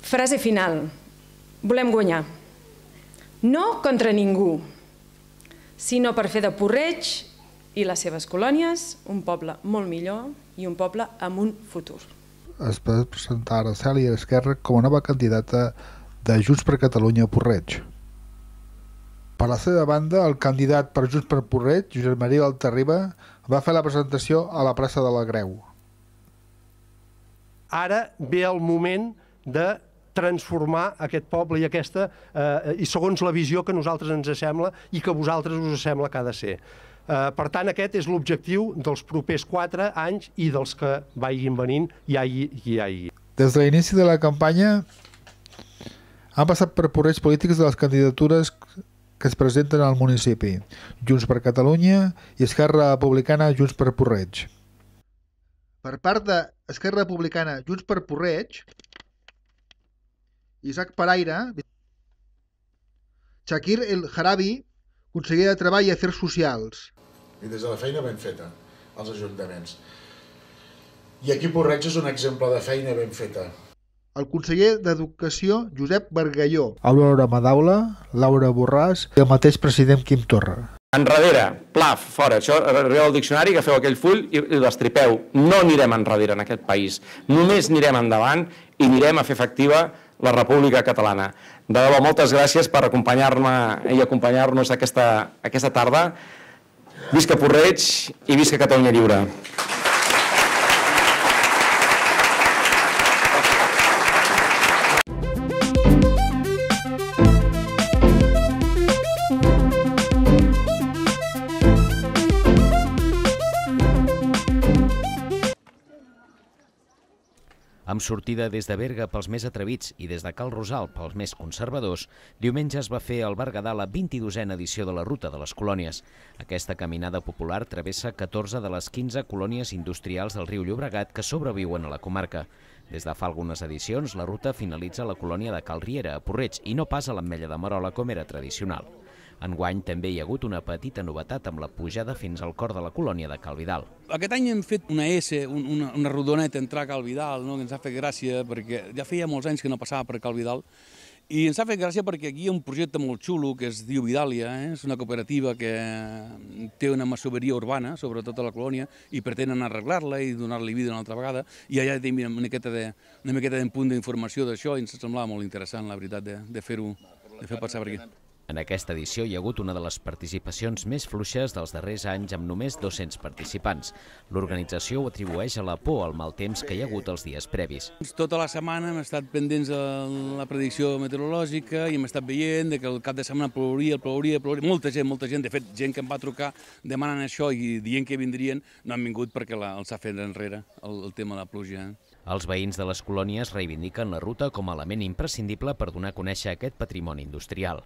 Frase final. Volem guanyar. No contra ningú, sinó per fer de Porreig i les seves colònies un poble molt millor i un poble amb un futur es va presentar a Araceli Esquerra com a nova candidata de Junts per Catalunya a Porreig. Per la seva banda, el candidat per Junts per Porreig, Josep Maria Altarriba, va fer la presentació a la plaça de la Greu. Ara ve el moment de transformar aquest poble i aquesta, eh, i segons la visió que nosaltres ens sembla i que vosaltres us sembla que ha de ser. Eh, per tant, aquest és l'objectiu dels propers quatre anys i dels que vagin venint i hi hagi qui hagi. Des de l'inici de la campanya han passat per porreig polítics de les candidatures que es presenten al municipi, Junts per Catalunya i Esquerra Republicana Junts per Porreig. Per part d'Esquerra Republicana Junts per Porreig, Isaac Paraire, Shakir El Harabi, conseller de Treball i Afers Socials i des de la feina ben feta als ajuntaments. I aquí Porreig és un exemple de feina ben feta. El conseller d'Educació, Josep Bargalló. Laura Madaula, Laura Borràs i el mateix president Quim Torra. Enrere, plaf, fora. Això, arriba al diccionari, agafeu aquell full i, i l'estripeu. No anirem enrere en aquest país. Només anirem endavant i anirem a fer efectiva la República Catalana. De debò, moltes gràcies per acompanyar-me i acompanyar-nos aquesta, aquesta tarda. Visca Porreig i visca Catalunya Lliure. Amb sortida des de Berga pels més atrevits i des de Cal Rosal pels més conservadors, diumenge es va fer al Berguedà la 22a edició de la Ruta de les Colònies. Aquesta caminada popular travessa 14 de les 15 colònies industrials del riu Llobregat que sobreviuen a la comarca. Des de fa algunes edicions, la ruta finalitza a la colònia de Cal Riera, a Porreig, i no pas a l'Ametlla de Marola com era tradicional. Enguany també hi ha hagut una petita novetat amb la pujada fins al cor de la colònia de Calvidal. Aquest any hem fet una S, una, una rodoneta entrar a Calvidal, no? que ens ha fet gràcia perquè ja feia molts anys que no passava per Calvidal i ens ha fet gràcia perquè aquí hi ha un projecte molt xulo que es diu Vidàlia, eh? és una cooperativa que té una masoveria urbana, sobretot a la colònia, i pretenen arreglar-la i donar-li vida una altra vegada, i allà tenim una miqueta de, una miqueta de punt d'informació d'això i ens semblava molt interessant, la veritat, de, de fer-ho, de fer passar per aquí. En aquesta edició hi ha hagut una de les participacions més fluixes dels darrers anys amb només 200 participants. L'organització ho atribueix a la por al mal temps que hi ha hagut els dies previs. Doncs tota la setmana hem estat pendents de la predicció meteorològica i hem estat veient que el cap de setmana plouria, plouria, plouria. Molta gent, molta gent, de fet, gent que em va trucar demanant això i dient que vindrien, no han vingut perquè els ha fet enrere el, el tema de la pluja. Eh? Els veïns de les colònies reivindiquen la ruta com a element imprescindible per donar a conèixer aquest patrimoni industrial.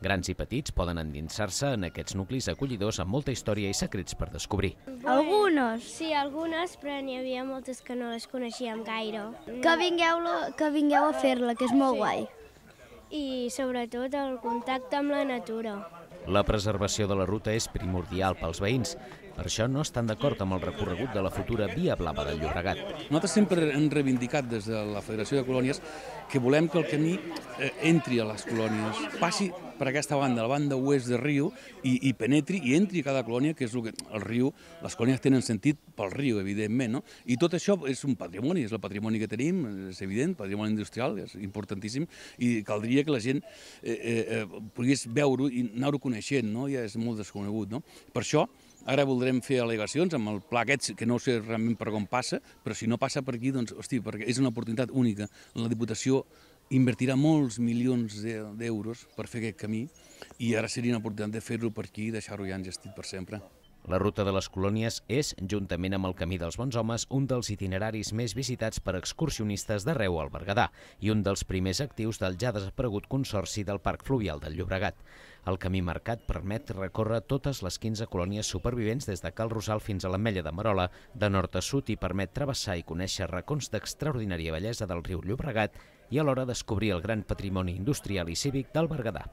Grans i petits poden endinsar-se en aquests nuclis acollidors amb molta història i secrets per descobrir. Algunes? Sí, algunes, però n'hi havia moltes que no les coneixíem gaire. Que vingueu, que vingueu a fer-la, que és molt sí. guai. I sobretot el contacte amb la natura. La preservació de la ruta és primordial pels veïns. Per això no estan d'acord amb el recorregut de la futura Via Blava del Llobregat. Nosaltres sempre hem reivindicat des de la Federació de Colònies que volem que el camí eh, entri a les colònies, passi per aquesta banda, la banda oest del riu, i, i penetri i entri a cada colònia, que és el que el riu, les colònies tenen sentit pel riu, evidentment, no? I tot això és un patrimoni, és el patrimoni que tenim, és evident, patrimoni industrial, és importantíssim, i caldria que la gent eh, eh, eh pogués veure-ho i anar-ho coneixent, no? Ja és molt desconegut, no? Per això, Ara voldrem fer al·legacions amb el pla aquest, que no sé realment per on passa, però si no passa per aquí, doncs, hosti, perquè és una oportunitat única. La Diputació invertirà molts milions d'euros per fer aquest camí i ara seria una oportunitat de fer-lo per aquí i deixar-ho ja engestit per sempre. La ruta de les colònies és, juntament amb el Camí dels Bons Homes, un dels itineraris més visitats per excursionistes d'arreu al Berguedà i un dels primers actius del ja desaparegut Consorci del Parc Fluvial del Llobregat. El camí marcat permet recórrer totes les 15 colònies supervivents des de Cal Rosal fins a l'Ametlla de Marola, de nord a sud i permet travessar i conèixer racons d'extraordinària bellesa del riu Llobregat i alhora descobrir el gran patrimoni industrial i cívic del Berguedà.